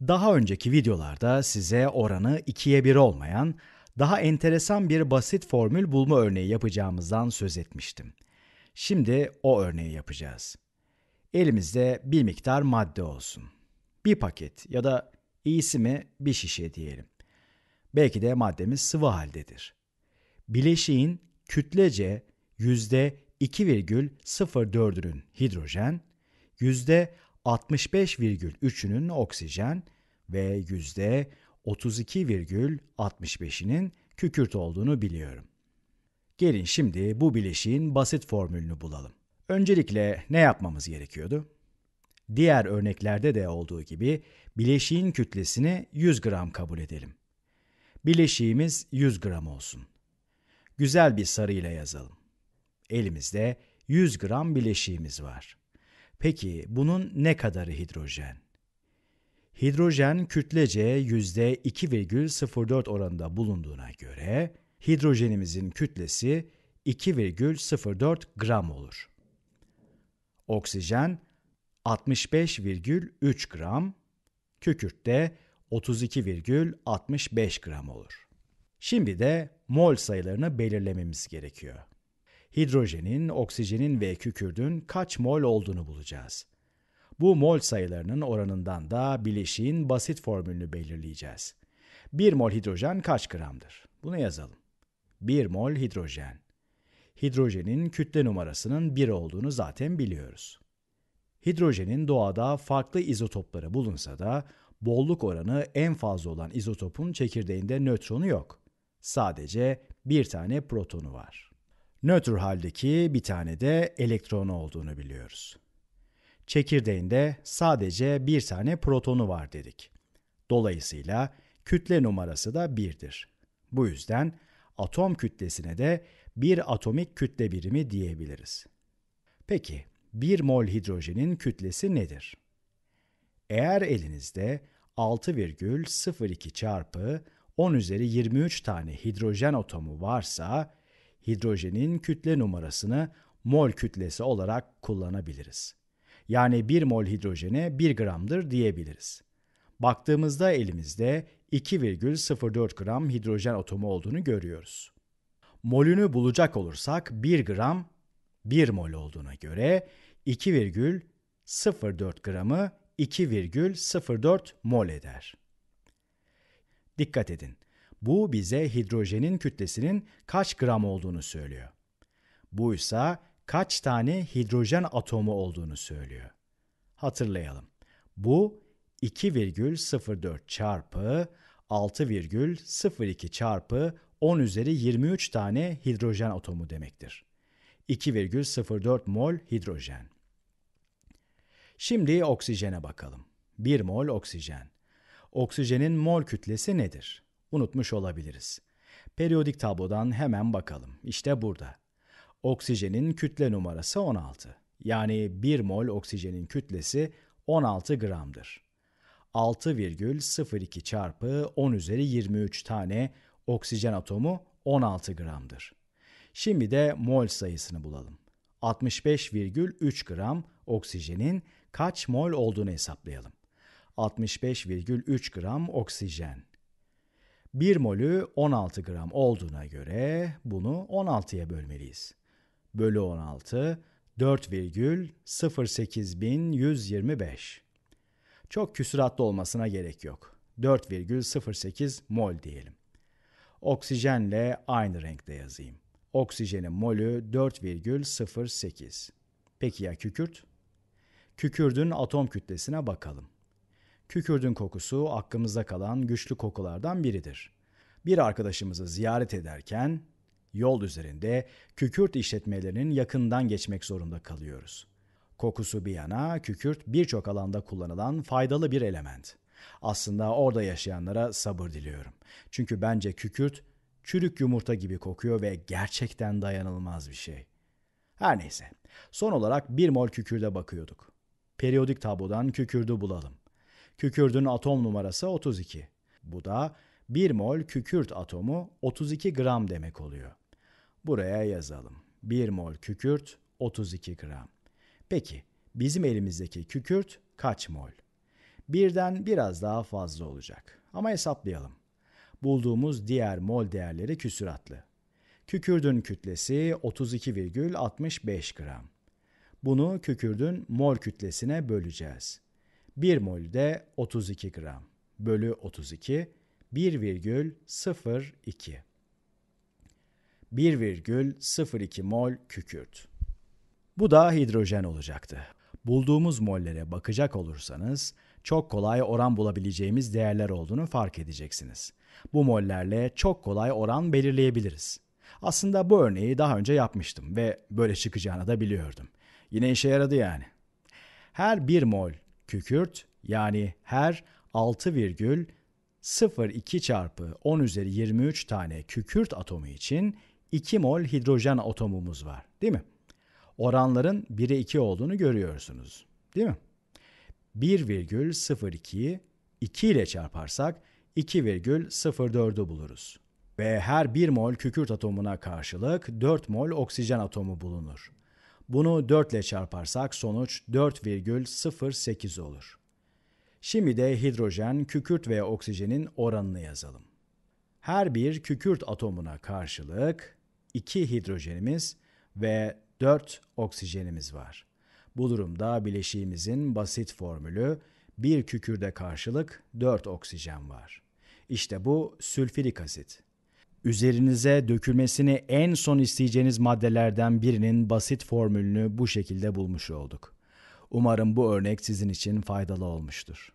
Daha önceki videolarda size oranı 2'ye 1 olmayan, daha enteresan bir basit formül bulma örneği yapacağımızdan söz etmiştim. Şimdi o örneği yapacağız. Elimizde bir miktar madde olsun. Bir paket ya da iyisi mi bir şişe diyelim. Belki de maddemiz sıvı haldedir. Bileşiğin kütlece %2,04'ünün hidrojen, 65,3'ünün oksijen ve %32,65'inin kükürt olduğunu biliyorum. Gelin şimdi bu bileşiğin basit formülünü bulalım. Öncelikle ne yapmamız gerekiyordu? Diğer örneklerde de olduğu gibi bileşiğin kütlesini 100 gram kabul edelim. Bileşiğimiz 100 gram olsun. Güzel bir sarıyla yazalım. Elimizde 100 gram bileşiğimiz var. Peki bunun ne kadarı hidrojen? Hidrojen kütlece %2,04 oranında bulunduğuna göre hidrojenimizin kütlesi 2,04 gram olur. Oksijen 65,3 gram, kükürt de 32,65 gram olur. Şimdi de mol sayılarını belirlememiz gerekiyor hidrojenin, oksijenin ve kükürdün kaç mol olduğunu bulacağız. Bu mol sayılarının oranından da bileşiğin basit formülünü belirleyeceğiz. 1 mol hidrojen kaç gramdır? Bunu yazalım. 1 mol hidrojen. Hidrojenin kütle numarasının 1 olduğunu zaten biliyoruz. Hidrojenin doğada farklı izotopları bulunsa da bolluk oranı en fazla olan izotopun çekirdeğinde nötronu yok. Sadece bir tane protonu var. Nötr haldeki bir tane de elektronu olduğunu biliyoruz. Çekirdeğinde sadece bir tane protonu var dedik. Dolayısıyla kütle numarası da 1'dir. Bu yüzden atom kütlesine de bir atomik kütle birimi diyebiliriz. Peki 1 mol hidrojenin kütlesi nedir? Eğer elinizde 6,02 çarpı 10 üzeri 23 tane hidrojen atomu varsa hidrojenin kütle numarasını mol kütlesi olarak kullanabiliriz. Yani 1 mol hidrojene 1 gramdır diyebiliriz. Baktığımızda elimizde 2,04 gram hidrojen atomu olduğunu görüyoruz. Molünü bulacak olursak 1 gram 1 mol olduğuna göre 2,04 gramı 2,04 mol eder. Dikkat edin. Bu bize hidrojenin kütlesinin kaç gram olduğunu söylüyor. Bu ise kaç tane hidrojen atomu olduğunu söylüyor. Hatırlayalım. Bu 2,04 çarpı 6,02 çarpı 10 üzeri 23 tane hidrojen atomu demektir. 2,04 mol hidrojen. Şimdi oksijene bakalım. 1 mol oksijen. Oksijenin mol kütlesi nedir? unutmuş olabiliriz. Periyodik tablodan hemen bakalım. İşte burada. Oksijenin kütle numarası 16. Yani 1 mol oksijenin kütlesi 16 gramdır. 6,02 çarpı 10 üzeri 23 tane oksijen atomu 16 gramdır. Şimdi de mol sayısını bulalım. 65,3 gram oksijenin kaç mol olduğunu hesaplayalım. 65,3 gram oksijen 1 molü 16 gram olduğuna göre bunu 16'ya bölmeliyiz. Bölü 16 4,08125. Çok küsuratlı olmasına gerek yok. 4,08 mol diyelim. Oksijenle aynı renkte yazayım. Oksijenin molü 4,08. Peki ya kükürt? Kükürdün atom kütlesine bakalım. Kükürdün kokusu aklımızda kalan güçlü kokulardan biridir. Bir arkadaşımızı ziyaret ederken yol üzerinde kükürt işletmelerinin yakından geçmek zorunda kalıyoruz. Kokusu bir yana kükürt birçok alanda kullanılan faydalı bir element. Aslında orada yaşayanlara sabır diliyorum. Çünkü bence kükürt çürük yumurta gibi kokuyor ve gerçekten dayanılmaz bir şey. Her neyse. Son olarak bir mol kükürde bakıyorduk. Periyodik tablodan kükürdü bulalım. Kükürdün atom numarası 32. Bu da 1 mol kükürt atomu 32 gram demek oluyor. Buraya yazalım. 1 mol kükürt 32 gram. Peki bizim elimizdeki kükürt kaç mol? Birden biraz daha fazla olacak. Ama hesaplayalım. Bulduğumuz diğer mol değerleri küsüratlı. Kükürdün kütlesi 32,65 gram. Bunu kükürdün mol kütlesine böleceğiz. 1 mol de 32 gram bölü 32 1,02 1,02 mol kükürt. Bu da hidrojen olacaktı. Bulduğumuz mollere bakacak olursanız çok kolay oran bulabileceğimiz değerler olduğunu fark edeceksiniz. Bu mollerle çok kolay oran belirleyebiliriz. Aslında bu örneği daha önce yapmıştım ve böyle çıkacağını da biliyordum. Yine işe yaradı yani. Her 1 mol kükürt yani her 6,02 çarpı 10 üzeri 23 tane kükürt atomu için 2 mol hidrojen atomumuz var değil mi? Oranların 1'e 2 olduğunu görüyorsunuz değil mi? 1,02'yi 2 ile çarparsak 2,04'ü buluruz. Ve her 1 mol kükürt atomuna karşılık 4 mol oksijen atomu bulunur. Bunu 4 ile çarparsak sonuç 4,08 olur. Şimdi de hidrojen, kükürt ve oksijenin oranını yazalım. Her bir kükürt atomuna karşılık 2 hidrojenimiz ve 4 oksijenimiz var. Bu durumda bileşiğimizin basit formülü bir kükürde karşılık 4 oksijen var. İşte bu sülfürik asit. Üzerinize dökülmesini en son isteyeceğiniz maddelerden birinin basit formülünü bu şekilde bulmuş olduk. Umarım bu örnek sizin için faydalı olmuştur.